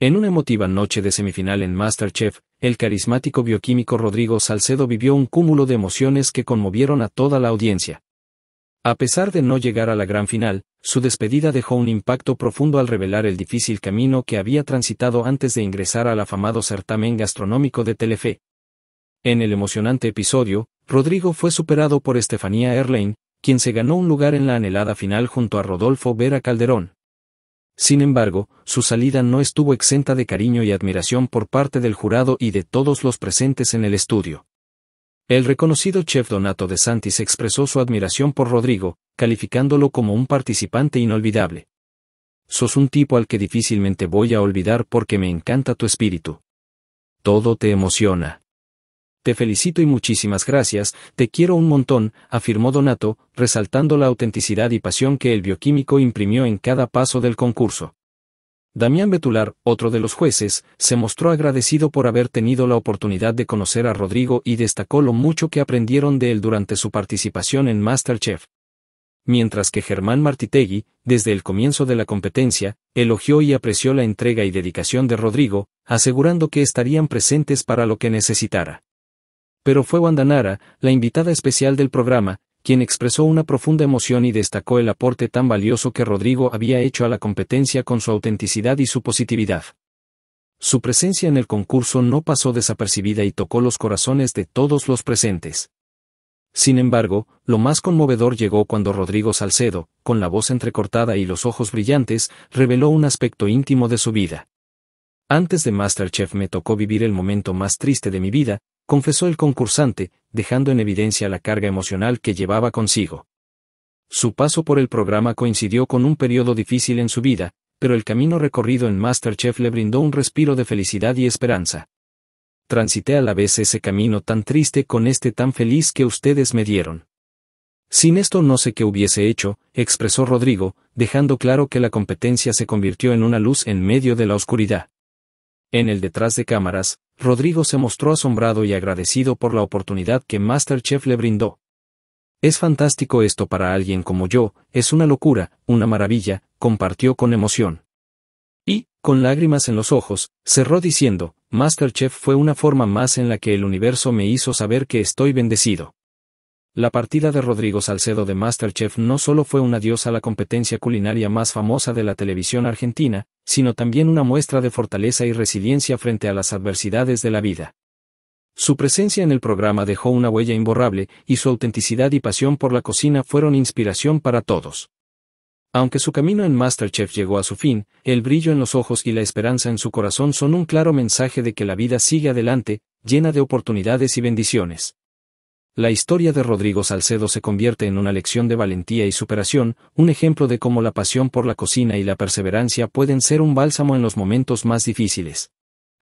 En una emotiva noche de semifinal en Masterchef, el carismático bioquímico Rodrigo Salcedo vivió un cúmulo de emociones que conmovieron a toda la audiencia. A pesar de no llegar a la gran final, su despedida dejó un impacto profundo al revelar el difícil camino que había transitado antes de ingresar al afamado certamen gastronómico de Telefe. En el emocionante episodio, Rodrigo fue superado por Estefanía Erlein, quien se ganó un lugar en la anhelada final junto a Rodolfo Vera Calderón. Sin embargo, su salida no estuvo exenta de cariño y admiración por parte del jurado y de todos los presentes en el estudio. El reconocido chef Donato de Santis expresó su admiración por Rodrigo, calificándolo como un participante inolvidable. Sos un tipo al que difícilmente voy a olvidar porque me encanta tu espíritu. Todo te emociona. Te felicito y muchísimas gracias, te quiero un montón, afirmó Donato, resaltando la autenticidad y pasión que el bioquímico imprimió en cada paso del concurso. Damián Betular, otro de los jueces, se mostró agradecido por haber tenido la oportunidad de conocer a Rodrigo y destacó lo mucho que aprendieron de él durante su participación en MasterChef. Mientras que Germán Martitegui, desde el comienzo de la competencia, elogió y apreció la entrega y dedicación de Rodrigo, asegurando que estarían presentes para lo que necesitara pero fue Wandanara, la invitada especial del programa, quien expresó una profunda emoción y destacó el aporte tan valioso que Rodrigo había hecho a la competencia con su autenticidad y su positividad. Su presencia en el concurso no pasó desapercibida y tocó los corazones de todos los presentes. Sin embargo, lo más conmovedor llegó cuando Rodrigo Salcedo, con la voz entrecortada y los ojos brillantes, reveló un aspecto íntimo de su vida. Antes de Masterchef me tocó vivir el momento más triste de mi vida, confesó el concursante, dejando en evidencia la carga emocional que llevaba consigo. Su paso por el programa coincidió con un periodo difícil en su vida, pero el camino recorrido en Masterchef le brindó un respiro de felicidad y esperanza. Transité a la vez ese camino tan triste con este tan feliz que ustedes me dieron. Sin esto no sé qué hubiese hecho, expresó Rodrigo, dejando claro que la competencia se convirtió en una luz en medio de la oscuridad. En el detrás de cámaras, Rodrigo se mostró asombrado y agradecido por la oportunidad que Masterchef le brindó. Es fantástico esto para alguien como yo, es una locura, una maravilla, compartió con emoción. Y, con lágrimas en los ojos, cerró diciendo, Masterchef fue una forma más en la que el universo me hizo saber que estoy bendecido. La partida de Rodrigo Salcedo de Masterchef no solo fue un adiós a la competencia culinaria más famosa de la televisión argentina, sino también una muestra de fortaleza y resiliencia frente a las adversidades de la vida. Su presencia en el programa dejó una huella imborrable, y su autenticidad y pasión por la cocina fueron inspiración para todos. Aunque su camino en Masterchef llegó a su fin, el brillo en los ojos y la esperanza en su corazón son un claro mensaje de que la vida sigue adelante, llena de oportunidades y bendiciones. La historia de Rodrigo Salcedo se convierte en una lección de valentía y superación, un ejemplo de cómo la pasión por la cocina y la perseverancia pueden ser un bálsamo en los momentos más difíciles.